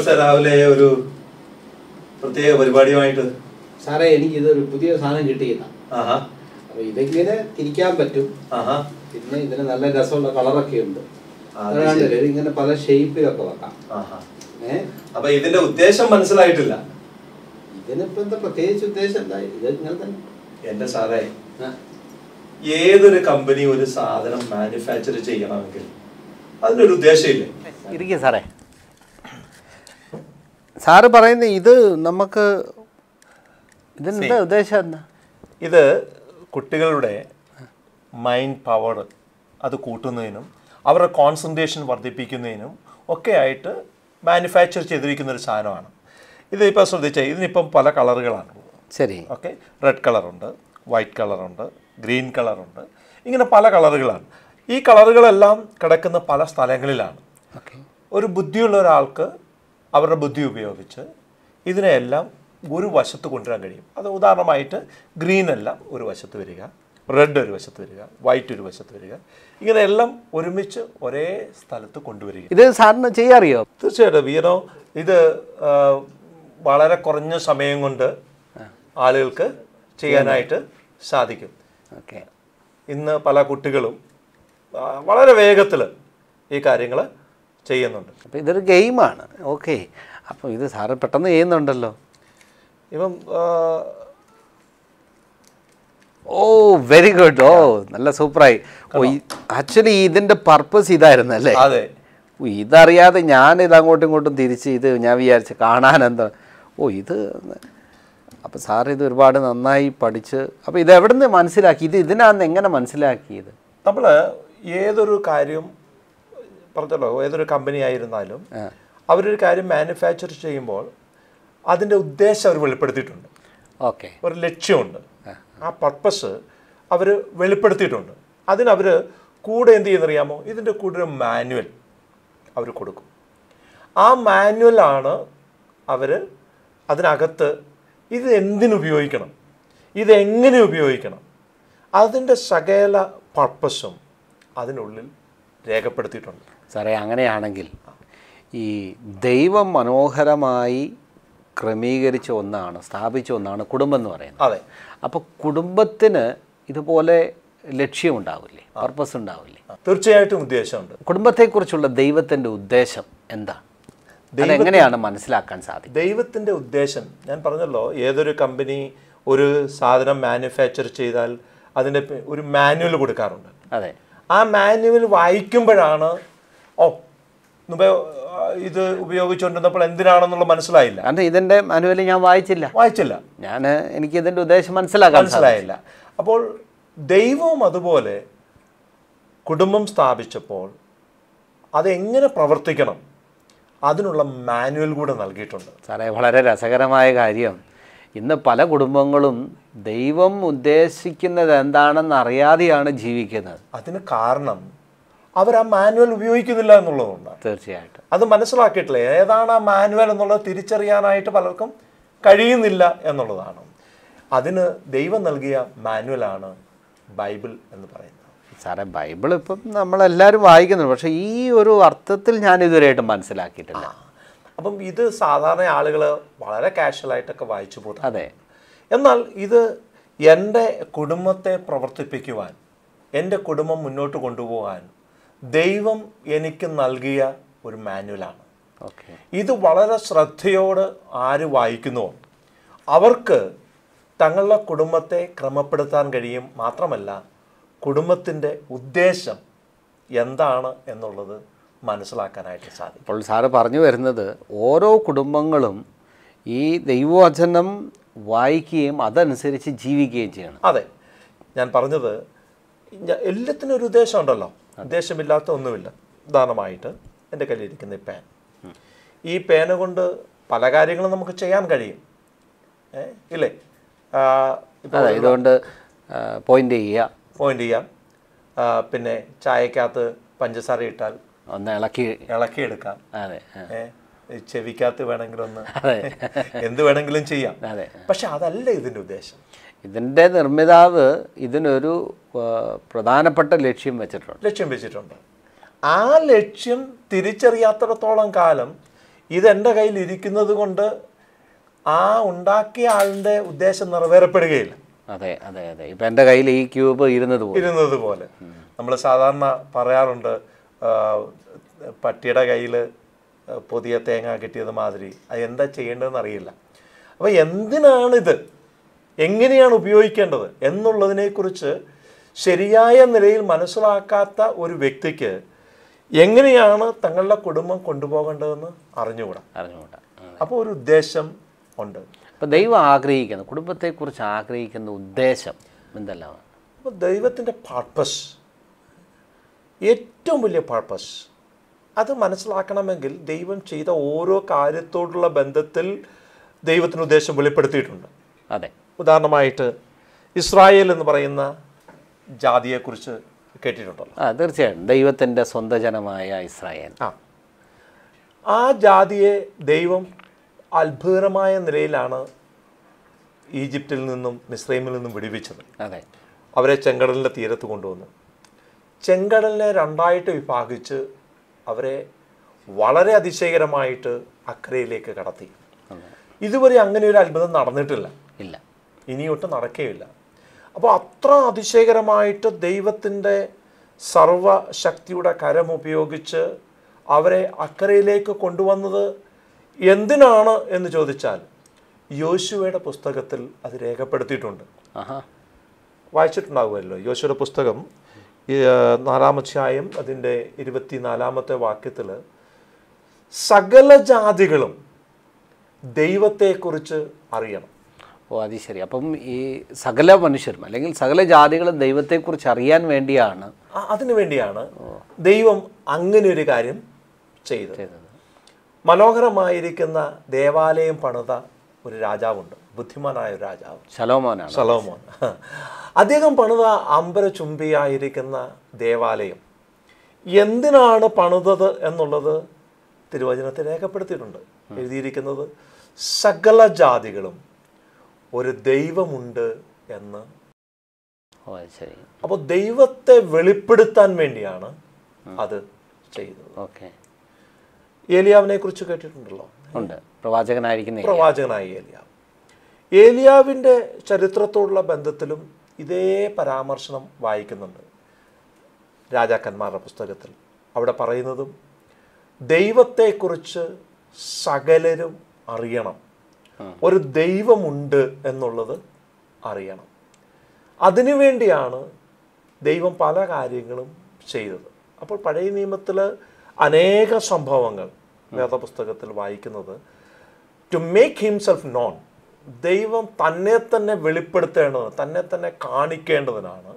ദിവസത്തെ രാവിലെ ഒരു പ്രത്യേക പരിപാടിയുമായിട്ട് സാറേ എനിക്ക് ഇതൊരു പുതിയ സാധനം കിട്ടിയില്ല അപ്പൊ ഇതെങ്ങനെ തിരിക്കാൻ പറ്റും പിന്നെ ഇതിന് നല്ല രസമുള്ള കളറൊക്കെ ഉണ്ട് ഇങ്ങനെ പല ഷേപ്പിലൊക്കെ വെക്കാം അപ്പൊ ഇതിന്റെ ഉദ്ദേശം മനസ്സിലായിട്ടില്ല ഇതിനിപ്പോ എന്താ പ്രത്യേകിച്ച് ഉദ്ദേശം എന്താ ഇത് ഇങ്ങനെ തന്നെ എന്റെ സാറേ ഏതൊരു കമ്പനി ഒരു സാധനം മാനുഫാക്ചർ ചെയ്യണമെങ്കിൽ അതിനൊരു ഉദ്ദേശമില്ലേ ഇരിക്കും സാറേ സാറ് പറയുന്ന ഇത് നമുക്ക് ഇതിനെന്താ ഉദ്ദേശം എന്താ ഇത് കുട്ടികളുടെ മൈൻഡ് പവർ അത് കൂട്ടുന്നതിനും അവരുടെ കോൺസെൻട്രേഷൻ വർദ്ധിപ്പിക്കുന്നതിനും ഒക്കെ ആയിട്ട് മാനുഫാക്ചർ ചെയ്തിരിക്കുന്ന ഒരു സാധനമാണ് ഇതിപ്പോൾ ശ്രദ്ധിച്ചാൽ ഇതിനിപ്പം പല കളറുകളാണ് ശരി ഓക്കെ റെഡ് കളറുണ്ട് വൈറ്റ് കളറുണ്ട് ഗ്രീൻ കളറുണ്ട് ഇങ്ങനെ പല കളറുകളാണ് ഈ കളറുകളെല്ലാം കിടക്കുന്ന പല സ്ഥലങ്ങളിലാണ് ഒരു ബുദ്ധിയുള്ള ഒരാൾക്ക് അവരുടെ ബുദ്ധി ഉപയോഗിച്ച് ഇതിനെയെല്ലാം ഒരു വശത്ത് കൊണ്ടുവരാൻ കഴിയും അത് ഉദാഹരണമായിട്ട് ഗ്രീൻ എല്ലാം ഒരു വശത്ത് വരിക റെഡ് ഒരു വശത്ത് വരിക വൈറ്റ് ഒരു വശത്ത് വരിക ഇങ്ങനെയെല്ലാം ഒരുമിച്ച് ഒരേ സ്ഥലത്ത് കൊണ്ടുവരിക ഇത് സാറിന് ചെയ്യാറിയോ തീർച്ചയായിട്ടും വീണോ ഇത് വളരെ കുറഞ്ഞ സമയം കൊണ്ട് ആളുകൾക്ക് ചെയ്യാനായിട്ട് സാധിക്കും ഓക്കെ ഇന്ന് പല കുട്ടികളും വളരെ വേഗത്തിൽ ഈ കാര്യങ്ങൾ ചെയ്യുന്നുണ്ട് അപ്പോൾ ഇതൊരു ഗെയിമാണ് ഓക്കെ അപ്പോൾ ഇത് സാറ് പെട്ടെന്ന് ചെയ്യുന്നുണ്ടല്ലോ ഇപ്പം ഓ വെരി ഗുഡ് ഓ നല്ല സൂപ്പറായി ഓ ആക്ച്വലി ഇതിൻ്റെ പർപ്പസ് ഇതായിരുന്നു അല്ലേ അതെ ഇതറിയാതെ ഞാൻ ഇത് അങ്ങോട്ടും ഇങ്ങോട്ടും തിരിച്ച് ഇത് ഞാൻ വിചാരിച്ച് കാണാൻ എന്താ ഓ ഇത് അപ്പോൾ സാർ ഇത് ഒരുപാട് നന്നായി പഠിച്ച് അപ്പോൾ ഇത് എവിടെ നിന്ന് മനസ്സിലാക്കി ഇത് ഇതിനാന്ന് എങ്ങനെ മനസ്സിലാക്കിയത് നമ്മൾ ഏതൊരു കാര്യം പറഞ്ഞല്ലോ ഏതൊരു കമ്പനി ആയിരുന്നാലും അവരൊരു കാര്യം മാനുഫാക്ചർ ചെയ്യുമ്പോൾ അതിൻ്റെ ഉദ്ദേശം അവർ വെളിപ്പെടുത്തിയിട്ടുണ്ട് ഓക്കെ ഒരു ലക്ഷ്യമുണ്ട് ആ പർപ്പസ് അവർ വെളിപ്പെടുത്തിയിട്ടുണ്ട് അതിനവർ കൂടെ എന്ത് ചെയ്യുന്നറിയാമോ ഇതിൻ്റെ കൂടെ ഒരു മാനുവൽ അവർ കൊടുക്കും ആ മാനുവലാണ് അവർ അതിനകത്ത് ഇത് എന്തിനുപയോഗിക്കണം ഇതെങ്ങനെ ഉപയോഗിക്കണം അതിൻ്റെ സകല പർപ്പസും അതിനുള്ളിൽ രേഖപ്പെടുത്തിയിട്ടുണ്ട് സാറേ അങ്ങനെയാണെങ്കിൽ ഈ ദൈവം മനോഹരമായി ക്രമീകരിച്ച ഒന്നാണ് സ്ഥാപിച്ച ഒന്നാണ് കുടുംബം എന്ന് പറയുന്നത് അതെ അപ്പോൾ കുടുംബത്തിന് ഇതുപോലെ ലക്ഷ്യം ഉണ്ടാവില്ലേ പർപ്പസ് ഉണ്ടാവില്ലേ തീർച്ചയായിട്ടും ഉദ്ദേശമുണ്ട് കുടുംബത്തെക്കുറിച്ചുള്ള ദൈവത്തിൻ്റെ ഉദ്ദേശം എന്താ എങ്ങനെയാണ് മനസ്സിലാക്കാൻ സാധിക്കും ദൈവത്തിൻ്റെ ഉദ്ദേശം ഞാൻ പറഞ്ഞല്ലോ ഏതൊരു കമ്പനി ഒരു സാധനം മാനുഫാക്ചർ ചെയ്താൽ അതിൻ്റെ ഒരു മാനുവൽ കൊടുക്കാറുണ്ട് അതെ ആ മാനുവൽ വായിക്കുമ്പോഴാണ് ഓ ഇത് ഉപയോഗിച്ചുകൊണ്ടിരുന്നപ്പോൾ എന്തിനാണെന്നുള്ള മനസ്സിലായില്ല കാരണം ഇതിന്റെ മാനുവൽ ഞാൻ വായിച്ചില്ല വായിച്ചില്ല ഞാൻ എനിക്ക് ഇതിന്റെ ഉദ്ദേശം മനസ്സിലാക്കാൻ മനസ്സിലായില്ല അപ്പോൾ ദൈവവും അതുപോലെ കുടുംബം സ്ഥാപിച്ചപ്പോൾ അതെങ്ങനെ പ്രവർത്തിക്കണം അതിനുള്ള മാനുവൽ കൂടെ നൽകിയിട്ടുണ്ട് സാറേ വളരെ രസകരമായ കാര്യം ഇന്ന് പല കുടുംബങ്ങളും ദൈവം ഉദ്ദേശിക്കുന്നത് എന്താണെന്ന് അറിയാതെയാണ് ജീവിക്കുന്നത് അതിന് കാരണം അവർ ആ മാനുവൽ ഉപയോഗിക്കുന്നില്ല എന്നുള്ളതുകൊണ്ടാണ് തീർച്ചയായിട്ടും അത് മനസ്സിലാക്കിയിട്ടില്ല ഏതാണ് ആ മാനുവൽ എന്നുള്ളത് തിരിച്ചറിയാനായിട്ട് പലർക്കും കഴിയുന്നില്ല എന്നുള്ളതാണ് അതിന് ദൈവം നൽകിയ മാനുവലാണ് ബൈബിൾ എന്ന് പറയുന്നത് സാറേ ബൈബിൾ ഇപ്പം നമ്മളെല്ലാവരും വായിക്കുന്നുണ്ട് പക്ഷേ ഈ ഒരു അർത്ഥത്തിൽ ഞാൻ ഇതുവരെയായിട്ട് മനസ്സിലാക്കിയിട്ടില്ല അപ്പം ഇത് സാധാരണ ആളുകൾ വളരെ കാഷ്വലായിട്ടൊക്കെ വായിച്ചു പോകും അതെ എന്നാൽ ഇത് എൻ്റെ കുടുംബത്തെ പ്രവർത്തിപ്പിക്കുവാൻ എൻ്റെ കുടുംബം മുന്നോട്ട് കൊണ്ടുപോകാൻ ദൈവം എനിക്ക് നൽകിയ ഒരു മാനുവലാണ് ഇത് വളരെ ശ്രദ്ധയോട് ആര് വായിക്കുന്നുവോ അവർക്ക് തങ്ങളുടെ കുടുംബത്തെ ക്രമപ്പെടുത്താൻ കഴിയും മാത്രമല്ല കുടുംബത്തിൻ്റെ ഉദ്ദേശം എന്താണ് എന്നുള്ളത് മനസ്സിലാക്കാനായിട്ട് സാധിക്കും അപ്പോൾ സാറ് പറഞ്ഞു വരുന്നത് ഓരോ കുടുംബങ്ങളും ഈ ദൈവവചനം വായിക്കുകയും അതനുസരിച്ച് ജീവിക്കുകയും ചെയ്യണം അതെ ഞാൻ പറഞ്ഞത് എല്ലാത്തിനും ഒരു ഉദ്ദേശമുണ്ടല്ലോ ഉദ്ദേശമില്ലാത്ത ഒന്നുമില്ല ഉദാഹരണമായിട്ട് എൻ്റെ കയ്യിലിരിക്കുന്ന ഈ പേൻ ഈ പേന കൊണ്ട് പല കാര്യങ്ങളും നമുക്ക് ചെയ്യാൻ കഴിയും ഇല്ലേ ഇതുകൊണ്ട് പോയിന്റ് ചെയ്യുക പോയിന്റ് ചെയ്യാം പിന്നെ ചായക്കകത്ത് പഞ്ചസാര ഇട്ടാൽ ഒന്ന് ഇളക്കി ഇളക്കിയെടുക്കാം അതെ ചെവിക്കകത്ത് വേണമെങ്കിലും ഒന്ന് എന്ത് വേണമെങ്കിലും ചെയ്യാം പക്ഷെ അതല്ല ഇതിൻ്റെ ഉദ്ദേശം ഇതിൻ്റെ നിർമ്മിതാവ് ഇതിനൊരു പ്രധാനപ്പെട്ട ലക്ഷ്യം വെച്ചിട്ടുണ്ട് ലക്ഷ്യം വെച്ചിട്ടുണ്ട് ആ ലക്ഷ്യം തിരിച്ചറിയാത്തിടത്തോളം കാലം ഇതെൻ്റെ കയ്യിൽ ഇരിക്കുന്നത് കൊണ്ട് ആ ഉണ്ടാക്കിയ ആളിൻ്റെ ഉദ്ദേശം നിറവേറപ്പെടുകയില്ല അതെ അതെ അതെ ഇപ്പം എൻ്റെ കയ്യിൽ ഈ ക്യൂബ് ഇരുന്നത് ഇരുന്നത് പോലെ നമ്മൾ സാധാരണ പറയാറുണ്ട് പട്ടിയുടെ കയ്യിൽ പുതിയ തേങ്ങ കിട്ടിയത് മാതിരി അത് എന്താ ചെയ്യേണ്ടതെന്ന് അറിയില്ല അപ്പോൾ എന്തിനാണിത് എങ്ങനെയാണ് ഉപയോഗിക്കേണ്ടത് എന്നുള്ളതിനെക്കുറിച്ച് ശരിയായ നിലയിൽ മനസ്സിലാക്കാത്ത ഒരു വ്യക്തിക്ക് എങ്ങനെയാണ് തങ്ങളുടെ കുടുംബം കൊണ്ടുപോകേണ്ടതെന്ന് അറിഞ്ഞുകൂടാ അറിഞ്ഞുകൂടാ അപ്പോൾ ഒരു ഉദ്ദേശം ഉണ്ട് അപ്പോൾ ദൈവം ആഗ്രഹിക്കുന്നു കുടുംബത്തെക്കുറിച്ച് ആഗ്രഹിക്കുന്ന ഉദ്ദേശം എന്തെല്ലാമാണ് അപ്പോൾ ദൈവത്തിൻ്റെ പർപ്പസ് ഏറ്റവും വലിയ പർപ്പസ് അത് മനസ്സിലാക്കണമെങ്കിൽ ദൈവം ചെയ്ത ഓരോ കാര്യത്തോടുള്ള ബന്ധത്തിൽ ദൈവത്തിന് ഉദ്ദേശം വെളിപ്പെടുത്തിയിട്ടുണ്ട് അതെ ഉദാഹരണമായിട്ട് ഇസ്രായേൽ എന്ന് പറയുന്ന ജാതിയെക്കുറിച്ച് കേട്ടിട്ടുണ്ടല്ലോ ആ തീർച്ചയായും ദൈവത്തിൻ്റെ സ്വന്തം ജനമായ ഇസ്രായേൽ ആ ആ ജാതിയെ ദൈവം അത്ഭുതകരമായ നിലയിലാണ് ഈജിപ്തിൽ നിന്നും മിസ്രൈമിൽ നിന്നും വിടുവിച്ചത് അതെ അവരെ ചെങ്കടലിൻ്റെ തീരത്ത് കൊണ്ടുവന്നു ചെങ്കടലിനെ രണ്ടായിട്ട് വിഭാഗിച്ച് അവരെ വളരെ അതിശയകരമായിട്ട് അക്കരയിലേക്ക് കടത്തി ഇതുവരെ അങ്ങനെ ഒരു അത്ഭുതം നടന്നിട്ടില്ല ഇല്ല ഇനിയൊട്ടും നടക്കുകയില്ല അപ്പോൾ അത്ര അതിശയകരമായിട്ട് ദൈവത്തിൻ്റെ സർവശക്തിയുടെ ഉപയോഗിച്ച് അവരെ അക്കരയിലേക്ക് കൊണ്ടുവന്നത് എന്തിനാണ് എന്ന് ചോദിച്ചാൽ യോശുവയുടെ പുസ്തകത്തിൽ അത് രേഖപ്പെടുത്തിയിട്ടുണ്ട് വായിച്ചിട്ടുണ്ടാകുമല്ലോ യോശുവയുടെ പുസ്തകം നാലാമധ്യായം അതിൻ്റെ നാലാമത്തെ വാക്യത്തിൽ സകല ജാതികളും ദൈവത്തെക്കുറിച്ച് അറിയണം ഓ അത് ശരി അപ്പം ഈ സകല മനുഷ്യരും അല്ലെങ്കിൽ സകല ജാതികളും ദൈവത്തെക്കുറിച്ച് അറിയാൻ വേണ്ടിയാണ് അതിനു വേണ്ടിയാണ് ദൈവം അങ്ങനെ ഒരു കാര്യം ചെയ്തത് മനോഹരമായിരിക്കുന്ന ദേവാലയം പണിത ഒരു രാജാവുണ്ട് ബുദ്ധിമാനായ ഒരു രാജാവ് സലോമോനാണ് സലോമോൻ അദ്ദേഹം പണിത അമ്പരചുംബിയായിരിക്കുന്ന ദേവാലയം എന്തിനാണ് പണിതത് എന്നുള്ളത് തിരുവചനത്തിൽ രേഖപ്പെടുത്തിയിട്ടുണ്ട് എഴുതിയിരിക്കുന്നത് സകല ജാതികളും ഒരു ദൈവമുണ്ട് എന്ന് അപ്പോൾ ദൈവത്തെ വെളിപ്പെടുത്താൻ വേണ്ടിയാണ് അത് ചെയ്തത് ഏലിയാവിനെ കുറിച്ച് കേട്ടിട്ടുണ്ടല്ലോ പ്രവാചകനായിരിക്കുന്ന പ്രവാചകനായ ഏലിയാവ് ഏലിയാവിന്റെ ചരിത്രത്തോടുള്ള ബന്ധത്തിലും ഇതേ പരാമർശനം വായിക്കുന്നുണ്ട് രാജാക്കന്മാരുടെ പുസ്തകത്തിൽ അവിടെ പറയുന്നതും ദൈവത്തെക്കുറിച്ച് സകലരും അറിയണം ഒരു ദൈവമുണ്ട് എന്നുള്ളത് അറിയണം അതിനുവേണ്ടിയാണ് ദൈവം പല കാര്യങ്ങളും ചെയ്തത് അപ്പോൾ പഴയ നിയമത്തിൽ അനേക സംഭവങ്ങൾ വേദപുസ്തകത്തിൽ വായിക്കുന്നത് ടു മേക്ക് ഹിംസെൽഫ് നോൺ ദൈവം തന്നെ തന്നെ വെളിപ്പെടുത്തേണ്ടത് തന്നെ തന്നെ കാണിക്കേണ്ടതിനാണ്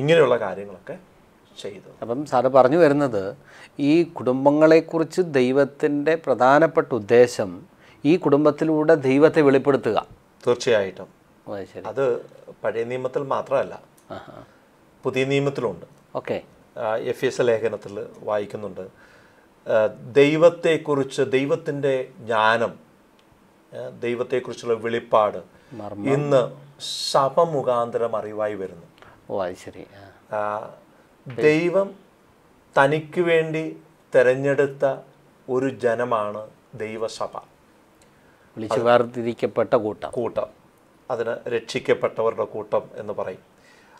ഇങ്ങനെയുള്ള കാര്യങ്ങളൊക്കെ ചെയ്തത് അപ്പം സാറ് പറഞ്ഞു വരുന്നത് ഈ കുടുംബങ്ങളെക്കുറിച്ച് ദൈവത്തിൻ്റെ പ്രധാനപ്പെട്ട ഉദ്ദേശം ഈ കുടുംബത്തിലൂടെ ദൈവത്തെ വെളിപ്പെടുത്തുക തീർച്ചയായിട്ടും അത് പഴയ നിയമത്തിൽ മാത്രമല്ല പുതിയ നിയമത്തിലുണ്ട് ഓക്കെ എഫ് എസ് ലേഖനത്തിൽ വായിക്കുന്നുണ്ട് ദൈവത്തെക്കുറിച്ച് ദൈവത്തിൻ്റെ ജ്ഞാനം ദൈവത്തെക്കുറിച്ചുള്ള വെളിപ്പാട് ഇന്ന് സഭ മുഖാന്തരം അറിവായി വരുന്നു ഓ അത് ശരി ദൈവം തനിക്ക് വേണ്ടി തിരഞ്ഞെടുത്ത ഒരു ജനമാണ് ദൈവസഭ വിളിച്ചു വേർതിരിക്കപ്പെട്ട കൂട്ടം കൂട്ടം അതിന് രക്ഷിക്കപ്പെട്ടവരുടെ കൂട്ടം എന്ന് പറയും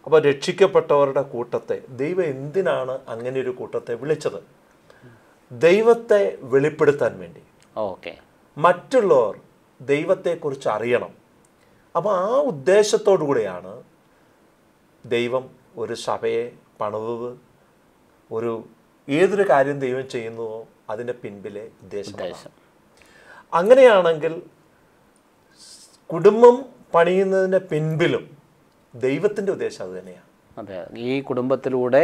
അപ്പോൾ രക്ഷിക്കപ്പെട്ടവരുടെ കൂട്ടത്തെ ദൈവം എന്തിനാണ് അങ്ങനെ ഒരു കൂട്ടത്തെ വിളിച്ചത് ദൈവത്തെ വെളിപ്പെടുത്താൻ വേണ്ടി ഓക്കെ മറ്റുള്ളവർ ദൈവത്തെക്കുറിച്ച് അറിയണം അപ്പോൾ ആ ഉദ്ദേശത്തോടു കൂടിയാണ് ദൈവം ഒരു സഭയെ പണിതത് ഒരു ഏതൊരു കാര്യം ദൈവം ചെയ്യുന്നതോ അതിൻ്റെ പിൻപിലെ ഉദ്ദേശം അങ്ങനെയാണെങ്കിൽ കുടുംബം പണിയുന്നതിൻ്റെ പിൻപിലും ദൈവത്തിൻ്റെ ഉദ്ദേശം അത് തന്നെയാണ് അതെ ഈ കുടുംബത്തിലൂടെ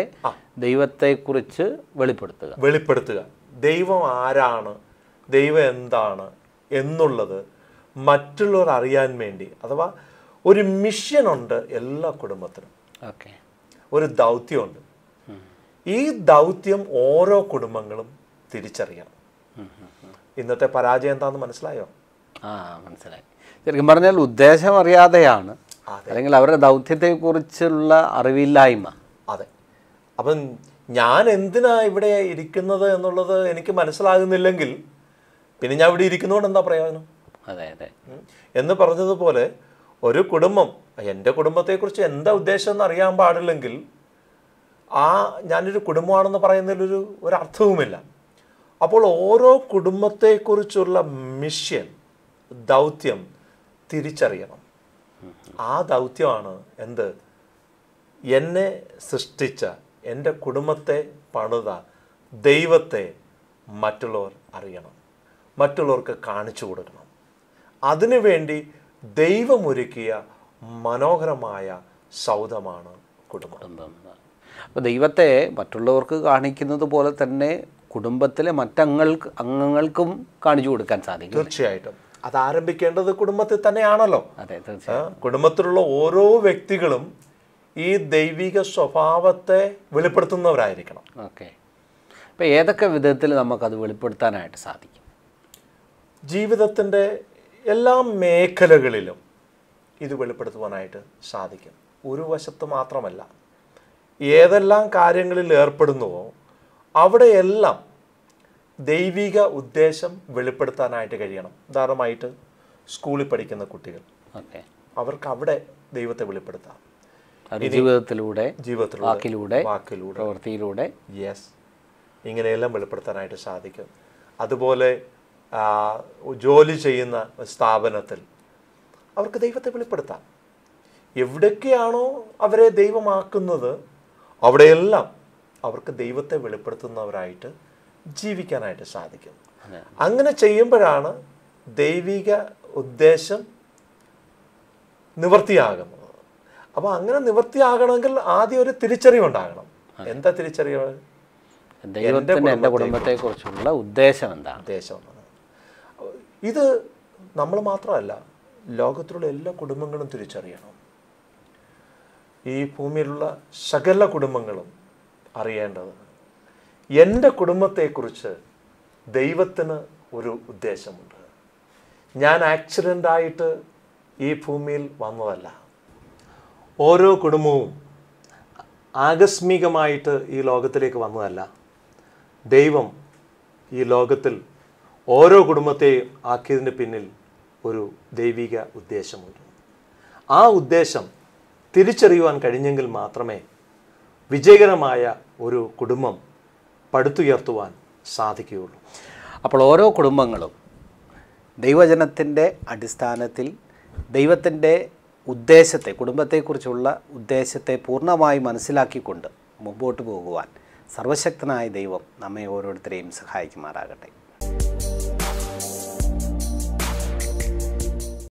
ദൈവത്തെക്കുറിച്ച് വെളിപ്പെടുത്തുക വെളിപ്പെടുത്തുക ദൈവം ആരാണ് ദൈവം എന്താണ് എന്നുള്ളത് മറ്റുള്ളവർ അറിയാൻ വേണ്ടി അഥവാ ഒരു മിഷനുണ്ട് എല്ലാ കുടുംബത്തിനും ഓക്കെ ഒരു ദൗത്യമുണ്ട് ഈ ദൗത്യം ഓരോ കുടുംബങ്ങളും തിരിച്ചറിയണം ഇന്നത്തെ പരാജയം എന്താണെന്ന് മനസ്സിലായോ ആ മനസ്സിലായി ശരിക്കും പറഞ്ഞാൽ ഉദ്ദേശം അറിയാതെയാണ് അല്ലെങ്കിൽ അവരുടെ ദൗത്യത്തെക്കുറിച്ചുള്ള അറിവില്ലായ്മ അതെ അപ്പം ഞാൻ എന്തിനാ ഇവിടെ ഇരിക്കുന്നത് എന്നുള്ളത് എനിക്ക് മനസ്സിലാകുന്നില്ലെങ്കിൽ പിന്നെ ഞാൻ ഇവിടെ ഇരിക്കുന്നതുകൊണ്ട് എന്താ പ്രയോജനം അതെ അതെ എന്ന് പറഞ്ഞതുപോലെ ഒരു കുടുംബം എൻ്റെ കുടുംബത്തെക്കുറിച്ച് എന്താ ഉദ്ദേശം എന്ന് അറിയാൻ പാടില്ലെങ്കിൽ ആ ഞാനൊരു കുടുംബമാണെന്ന് പറയുന്നതിലൊരു ഒരു അർത്ഥവുമില്ല അപ്പോൾ ഓരോ കുടുംബത്തെക്കുറിച്ചുള്ള മിഷ്യൻ ദൗത്യം തിരിച്ചറിയണം ആ ദൗത്യമാണ് എന്ത് എന്നെ സൃഷ്ടിച്ച എൻ്റെ കുടുംബത്തെ പണിത ദൈവത്തെ മറ്റുള്ളവർ അറിയണം മറ്റുള്ളവർക്ക് കാണിച്ചു കൊടുക്കണം അതിനുവേണ്ടി ദൈവമൊരുക്കിയ മനോഹരമായ സൗധമാണ് കുടുംബം അപ്പോൾ ദൈവത്തെ മറ്റുള്ളവർക്ക് കാണിക്കുന്നത് പോലെ തന്നെ കുടുംബത്തിലെ മറ്റങ്ങൾക്ക് അംഗങ്ങൾക്കും കാണിച്ചു കൊടുക്കാൻ സാധിക്കും തീർച്ചയായിട്ടും അത് ആരംഭിക്കേണ്ടത് കുടുംബത്തിൽ തന്നെയാണല്ലോ അതെ തീർച്ചയായും കുടുംബത്തിലുള്ള ഓരോ വ്യക്തികളും ഈ ദൈവിക സ്വഭാവത്തെ വെളിപ്പെടുത്തുന്നവരായിരിക്കണം ഓക്കെ അപ്പോൾ ഏതൊക്കെ വിധത്തിൽ നമുക്കത് വെളിപ്പെടുത്താനായിട്ട് സാധിക്കും ജീവിതത്തിൻ്റെ എല്ലാ മേഖലകളിലും ഇത് വെളിപ്പെടുത്തുവാനായിട്ട് സാധിക്കും ഒരു വശത്ത് മാത്രമല്ല ഏതെല്ലാം കാര്യങ്ങളിൽ ഏർപ്പെടുന്നുവോ അവിടെയെല്ലാം ദൈവിക ഉദ്ദേശം വെളിപ്പെടുത്താനായിട്ട് കഴിയണം ഉദാഹരണമായിട്ട് സ്കൂളിൽ പഠിക്കുന്ന കുട്ടികൾ അവർക്ക് അവിടെ ദൈവത്തെ വെളിപ്പെടുത്താം ജീവിതത്തിലൂടെ ജീവിതത്തിലൂടെ വാക്കിലൂടെ പ്രവൃത്തിയിലൂടെ യെസ് ഇങ്ങനെയെല്ലാം വെളിപ്പെടുത്താനായിട്ട് സാധിക്കും അതുപോലെ ജോലി ചെയ്യുന്ന സ്ഥാപനത്തിൽ അവർക്ക് ദൈവത്തെ വെളിപ്പെടുത്താം എവിടെയൊക്കെയാണോ അവരെ ദൈവമാക്കുന്നത് അവിടെയെല്ലാം അവർക്ക് ദൈവത്തെ വെളിപ്പെടുത്തുന്നവരായിട്ട് ജീവിക്കാനായിട്ട് സാധിക്കും അങ്ങനെ ചെയ്യുമ്പോഴാണ് ദൈവിക ഉദ്ദേശം നിവൃത്തിയാകുന്നത് അപ്പോൾ അങ്ങനെ നിവൃത്തിയാകണമെങ്കിൽ ആദ്യം ഒരു തിരിച്ചറിവുണ്ടാകണം എന്താ തിരിച്ചറിവ് ദൈവത്തിന് എൻ്റെ കുടുംബത്തെക്കുറിച്ചുള്ള ഉദ്ദേശം എന്താണ് ഉദ്ദേശം ഇത് നമ്മൾ മാത്രമല്ല ലോകത്തിലുള്ള എല്ലാ കുടുംബങ്ങളും തിരിച്ചറിയണം ഈ ഭൂമിയിലുള്ള സകല കുടുംബങ്ങളും അറിയേണ്ടത് എൻ്റെ കുടുംബത്തെക്കുറിച്ച് ദൈവത്തിന് ഒരു ഉദ്ദേശമുണ്ട് ഞാൻ ആയിട്ട് ഈ ഭൂമിയിൽ വന്നതല്ല ഓരോ കുടുംബവും ആകസ്മികമായിട്ട് ഈ ലോകത്തിലേക്ക് വന്നതല്ല ദൈവം ഈ ലോകത്തിൽ ഓരോ കുടുംബത്തെയും ആക്കിയതിന് പിന്നിൽ ഒരു ദൈവിക ഉദ്ദേശമുണ്ട് ആ ഉദ്ദേശം തിരിച്ചറിയുവാൻ കഴിഞ്ഞെങ്കിൽ മാത്രമേ വിജയകരമായ ഒരു കുടുംബം പടുത്തുയർത്തുവാൻ സാധിക്കുകയുള്ളൂ അപ്പോൾ ഓരോ കുടുംബങ്ങളും ദൈവജനത്തിൻ്റെ അടിസ്ഥാനത്തിൽ ദൈവത്തിൻ്റെ ഉദ്ദേശത്തെ കുടുംബത്തെക്കുറിച്ചുള്ള ഉദ്ദേശത്തെ പൂർണ്ണമായി മനസ്സിലാക്കിക്കൊണ്ട് മുമ്പോട്ട് പോകുവാൻ സർവശക്തനായ ദൈവം നമ്മെ ഓരോരുത്തരെയും സഹായിക്കുമാറാകട്ടെ